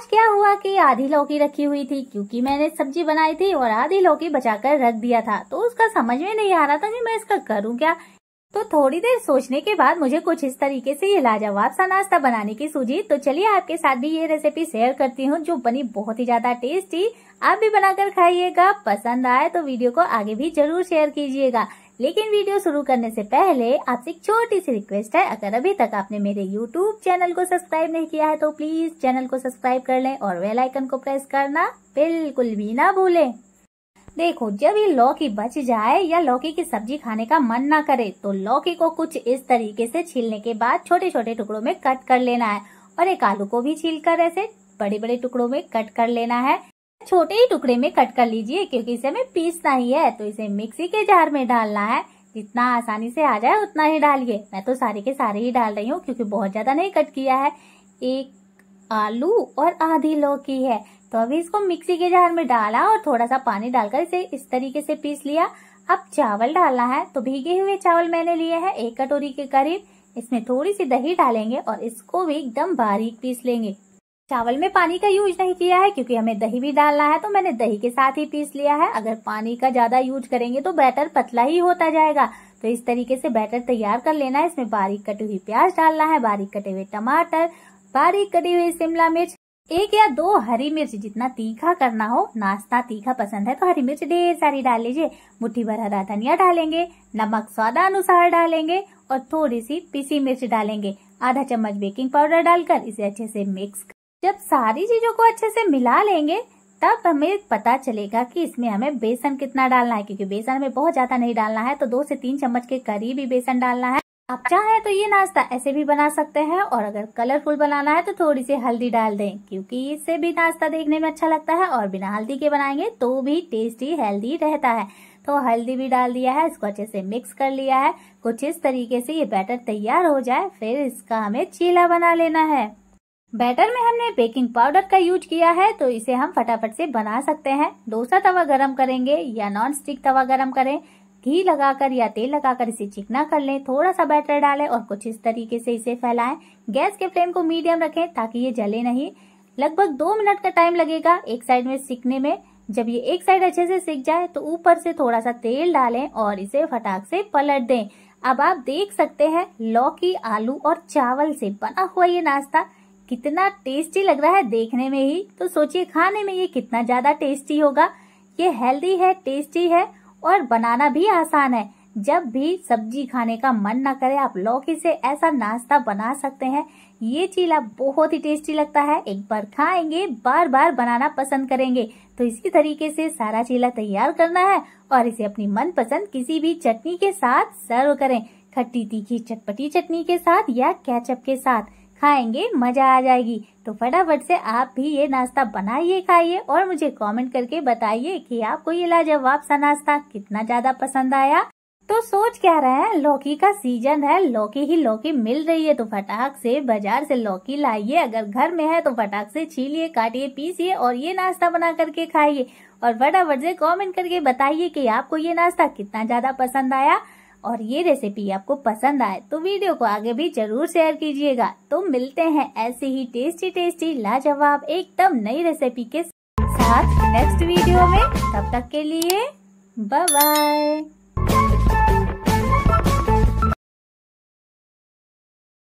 आज क्या हुआ कि आधी लौकी रखी हुई थी क्योंकि मैंने सब्जी बनाई थी और आधी लौकी बचाकर रख दिया था तो उसका समझ में नहीं आ रहा था कि मैं इसका करूं क्या तो थोड़ी देर सोचने के बाद मुझे कुछ इस तरीके से ये लाजवाब सा नाश्ता बनाने की सूझी तो चलिए आपके साथ भी ये रेसिपी शेयर करती हूँ जो बनी बहुत ही ज्यादा टेस्टी आप भी बनाकर खाइएगा पसंद आए तो वीडियो को आगे भी जरूर शेयर कीजिएगा लेकिन वीडियो शुरू करने से पहले आपसे एक छोटी सी रिक्वेस्ट है अगर अभी तक आपने मेरे यूट्यूब चैनल को सब्सक्राइब नहीं किया है तो प्लीज चैनल को सब्सक्राइब कर लें और वेलाइकन को प्रेस करना बिल्कुल भी ना भूलें देखो जब ये लौकी बच जाए या लौकी की सब्जी खाने का मन ना करे तो लौकी को कुछ इस तरीके से छीलने के बाद छोटे छोटे टुकड़ों में कट कर लेना है और एक आलू को भी छील कर ऐसे बड़े बड़े टुकड़ों में कट कर लेना है छोटे ही टुकड़े में कट कर लीजिए क्योंकि इसे हमें पीसना ही है तो इसे मिक्सी के जार में डालना है जितना आसानी से आ जाए उतना ही डालिए मैं तो सारे के सारे ही डाल रही हूँ क्योंकि बहुत ज्यादा नहीं कट किया है एक आलू और आधी लौकी है तो अभी इसको मिक्सी के जार में डाला और थोड़ा सा पानी डालकर इसे इस तरीके से पीस लिया अब चावल डालना है तो भीगे हुए चावल मैंने लिए हैं एक कटोरी के करीब इसमें थोड़ी सी दही डालेंगे और इसको भी एकदम बारीक पीस लेंगे चावल में पानी का यूज नहीं किया है क्योंकि हमें दही भी डालना है तो मैंने दही के साथ ही पीस लिया है अगर पानी का ज्यादा यूज करेंगे तो बैटर पतला ही होता जाएगा तो इस तरीके से बैटर तैयार कर लेना है इसमें बारीक कटी हुई प्याज डालना है बारीक कटे हुए टमाटर बारीक कटी हुई शिमला मिर्च एक या दो हरी मिर्च जितना तीखा करना हो नाश्ता तीखा पसंद है तो हरी मिर्च ढेर सारी डाल लीजिए मुट्ठी भर हरा धनिया डालेंगे नमक स्वादानुसार डालेंगे और थोड़ी सी पीसी मिर्च डालेंगे आधा चम्मच बेकिंग पाउडर डालकर इसे अच्छे से मिक्स जब सारी चीजों को अच्छे से मिला लेंगे तब हमें पता चलेगा कि इसमें हमें बेसन कितना डालना है क्योंकि बेसन हमें बहुत ज्यादा नहीं डालना है तो दो से तीन चम्मच के करीब ही बेसन डालना है आप चाहे तो ये नाश्ता ऐसे भी बना सकते हैं और अगर कलरफुल बनाना है तो थोड़ी सी हल्दी डाल दें क्योंकि इससे भी नाश्ता देखने में अच्छा लगता है और बिना हल्दी के बनाएंगे तो भी टेस्टी हेल्दी रहता है तो हल्दी भी डाल दिया है इसको अच्छे से मिक्स कर लिया है कुछ इस तरीके से ये बैटर तैयार हो जाए फिर इसका हमें चीला बना लेना है बैटर में हमने बेकिंग पाउडर का यूज किया है तो इसे हम फटाफट से बना सकते हैं डोसा तवा गरम करेंगे या नॉन स्टिक तवा गरम करें घी लगाकर या तेल लगाकर इसे चिकना कर लें थोड़ा सा बैटर डालें और कुछ इस तरीके से इसे फैलाएं गैस के फ्लेम को मीडियम रखें ताकि ये जले नहीं लगभग दो मिनट का टाइम लगेगा एक साइड में सीखने में जब ये एक साइड अच्छे से सीख जाए तो ऊपर से थोड़ा सा तेल डालें और इसे फटाक से पलट दें अब आप देख सकते हैं लौकी आलू और चावल से बना हुआ ये नाश्ता कितना टेस्टी लग रहा है देखने में ही तो सोचिए खाने में ये कितना ज्यादा टेस्टी होगा ये हेल्दी है टेस्टी है और बनाना भी आसान है जब भी सब्जी खाने का मन ना करे आप लौकी से ऐसा नाश्ता बना सकते हैं ये चीला बहुत ही टेस्टी लगता है एक बार खाएंगे बार बार बनाना पसंद करेंगे तो इसी तरीके से सारा चीला तैयार करना है और इसे अपनी मन पसंद किसी भी चटनी के साथ सर्व करें खट्टी तीखी चटपटी चटनी के साथ या कैचअप के साथ खाएंगे मजा आ जाएगी तो फटाफट से आप भी ये नाश्ता बनाइए खाइए और मुझे कमेंट करके बताइए कि आपको ये लाजवाब सा नाश्ता कितना ज्यादा पसंद आया तो सोच क्या रहे हैं लौकी का सीजन है लौकी ही लौकी मिल रही है तो फटाक से बाजार से लौकी लाइए अगर घर में है तो फटाक से छीलिए काटिए पीसिए और ये नाश्ता बना करके खाइए और फटाफट से कमेंट करके बताइए कि आपको ये नाश्ता कितना ज्यादा पसंद आया और ये रेसिपी आपको पसंद आए तो वीडियो को आगे भी जरूर शेयर कीजिएगा तो मिलते हैं ऐसे ही टेस्टी टेस्टी लाजवाब एकदम नई रेसिपी के साथ नेक्स्ट वीडियो में तब तक के लिए बाय बाय